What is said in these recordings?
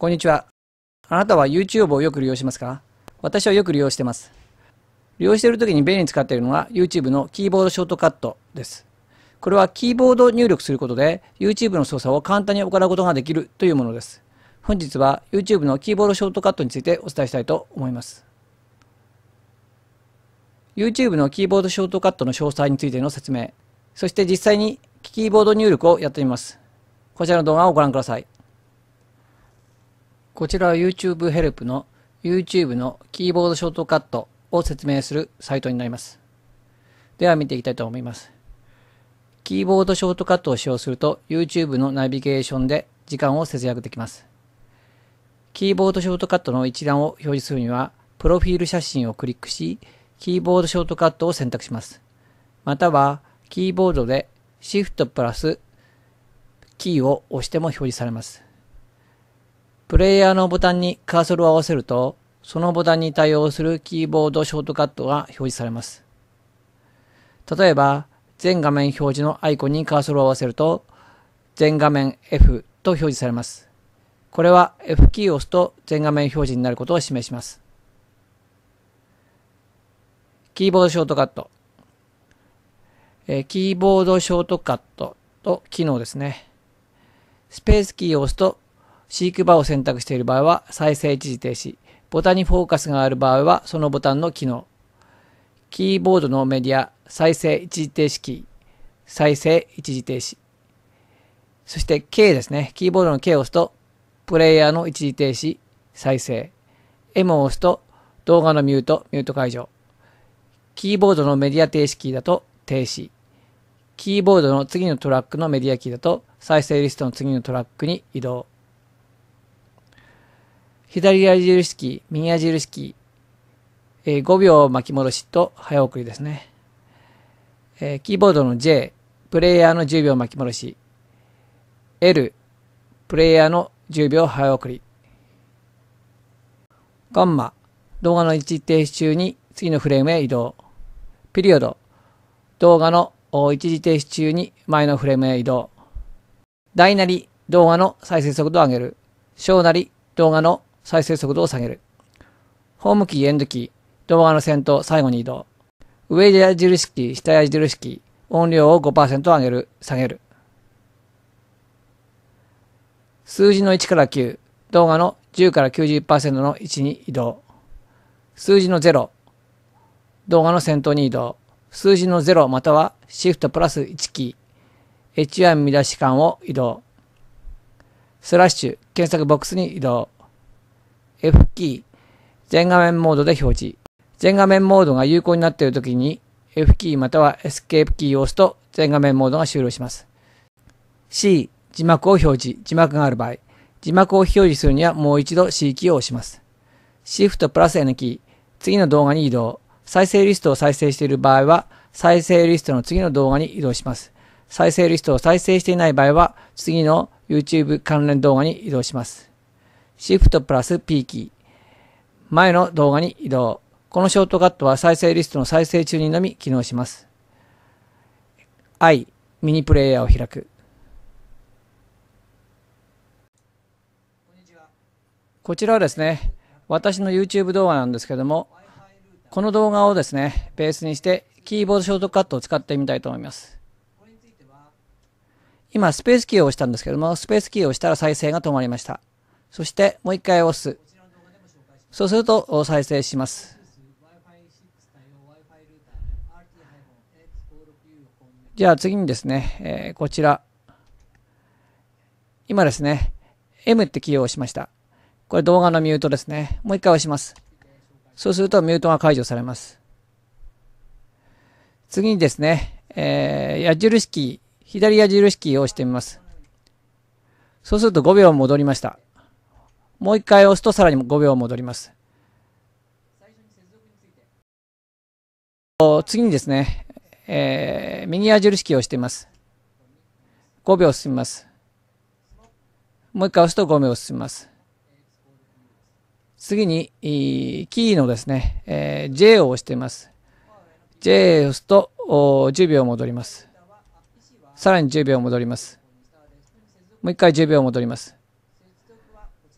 こんにちは。あなたは YouTube をよく利用しますか私はよく利用してます。利用している時に便利に使っているのが YouTube のキーボードショートカットです。これはキーボード入力することで YouTube の操作を簡単に行うことができるというものです。本日は YouTube のキーボードショートカットについてお伝えしたいと思います。YouTube のキーボードショートカットの詳細についての説明、そして実際にキーボード入力をやってみます。こちらの動画をご覧ください。こちらは YouTube ヘルプの YouTube のキーボードショートカットを説明するサイトになります。では見ていきたいと思います。キーボードショートカットを使用すると YouTube のナビゲーションで時間を節約できます。キーボードショートカットの一覧を表示するには、プロフィール写真をクリックし、キーボードショートカットを選択します。または、キーボードで Shift プラスキーを押しても表示されます。プレイヤーのボタンにカーソルを合わせると、そのボタンに対応するキーボードショートカットが表示されます。例えば、全画面表示のアイコンにカーソルを合わせると、全画面 F と表示されます。これは F キーを押すと全画面表示になることを示します。キーボードショートカット。えキーボードショートカットと機能ですね。スペースキーを押すと飼育場を選択している場合は再生一時停止、ボタンにフォーカスがある場合はそのボタンの機能、キーボードのメディア、再生一時停止キー、再生一時停止。そして K ですね。キーボードの K を押すと、プレイヤーの一時停止、再生。M を押すと、動画のミュート、ミュート解除。キーボードのメディア停止キーだと停止。キーボードの次のトラックのメディアキーだと、再生リストの次のトラックに移動。左矢印キー、右矢印キー、えー、5秒巻き戻しと早送りですね。えー、キーボードの J、プレイヤーの10秒巻き戻し、L、プレイヤーの10秒早送り。ガンマ、動画の一時停止中に次のフレームへ移動。ピリオド、動画の一時停止中に前のフレームへ移動。大なり、動画の再生速度を上げる。小なり、動画の再生速度を下げる。ホームキー、エンドキー、動画の先頭、最後に移動。上矢印キー、下矢印キー、音量を5%上げる、下げる。数字の1から9、動画の10から90%の位置に移動。数字の0、動画の先頭に移動。数字の0またはシフトプラス1キー、HI 見出し間を移動。スラッシュ、検索ボックスに移動。F キー、全画面モードで表示。全画面モードが有効になっている時に F キーまたは Escape キーを押すと全画面モードが終了します。C、字幕を表示、字幕がある場合、字幕を表示するにはもう一度 C キーを押します。Shift プラス N キー、次の動画に移動。再生リストを再生している場合は、再生リストの次の動画に移動します。再生リストを再生していない場合は、次の YouTube 関連動画に移動します。シフトプラス P キー、前の動画に移動。このショートカットは再生リストの再生中にのみ機能します。i、ミニプレイヤーを開く。こちらはですね、私の YouTube 動画なんですけども、この動画をですね、ベースにして、キーボードショートカットを使ってみたいと思います。今、スペースキーを押したんですけども、スペースキーを押したら再生が止まりました。そしてもう一回押す。そうすると再生します。じゃあ次にですね、えー、こちら。今ですね、M ってキーを押しました。これ動画のミュートですね。もう一回押します。そうするとミュートが解除されます。次にですね、えー、矢印キー、左矢印キーを押してみます。そうすると5秒戻りました。もう一回押すとさらに5秒戻ります。次にですね、えー、右矢印キーを押しています。5秒進みます。もう一回押すと5秒進みます。次に、キーのですね、えー、J を押しています。J を押すと10秒戻ります。さらに10秒戻ります。もう一回10秒戻ります。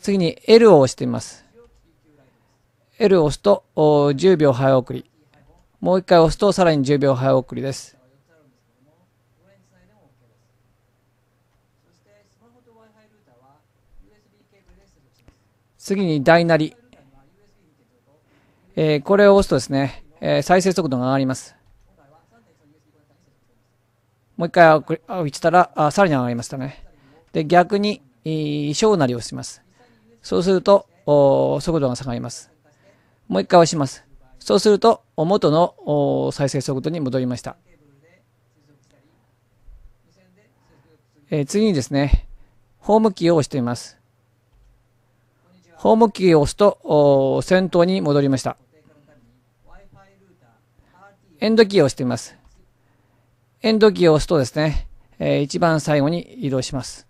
次に L を押してみます。L を押すと10秒早送り。もう一回押すとさらに10秒早送りです。次に大なり。えー、これを押すとですね、えー、再生速度が上がります。もう一回、あ、ちたら、あ、さらに上がりましたね。で、逆に、小なりをします。そうすると、速度が下がります。もう一回押します。そうすると、元の再生速度に戻りました。えー、次にですね、ホームキーを押してみます。ホームキーを押すと、先頭に戻りました。エンドキーを押してみます。エンドキーを押すとですね、えー、一番最後に移動します。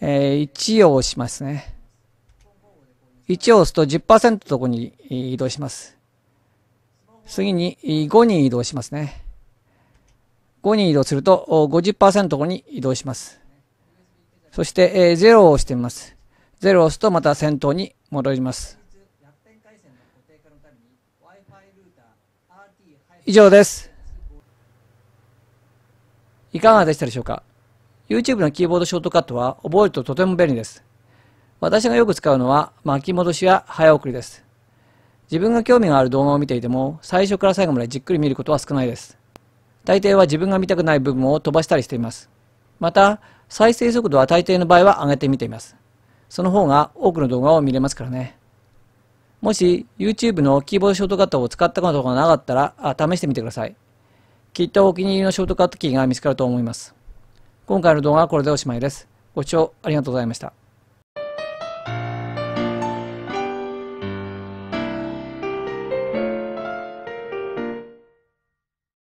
えー、1を押しますね。1を押すと10%のとこに移動します。次に5に移動しますね。5に移動すると50%のとこに移動します。そして、え0を押してみます。0を押すとまた先頭に戻ります。以上です。いかがでしたでしょうか YouTube のキーボードショートカットは覚えるととても便利です。私がよく使うのは巻き戻しや早送りです。自分が興味がある動画を見ていても最初から最後までじっくり見ることは少ないです。大抵は自分が見たくない部分を飛ばしたりしています。また、再生速度は大抵の場合は上げてみています。その方が多くの動画を見れますからね。もし YouTube のキーボードショートカットを使ったことがなかったら試してみてください。きっとお気に入りのショートカットキーが見つかると思います。今回の動画はこれでおしまいです。ご視聴ありがとうございました。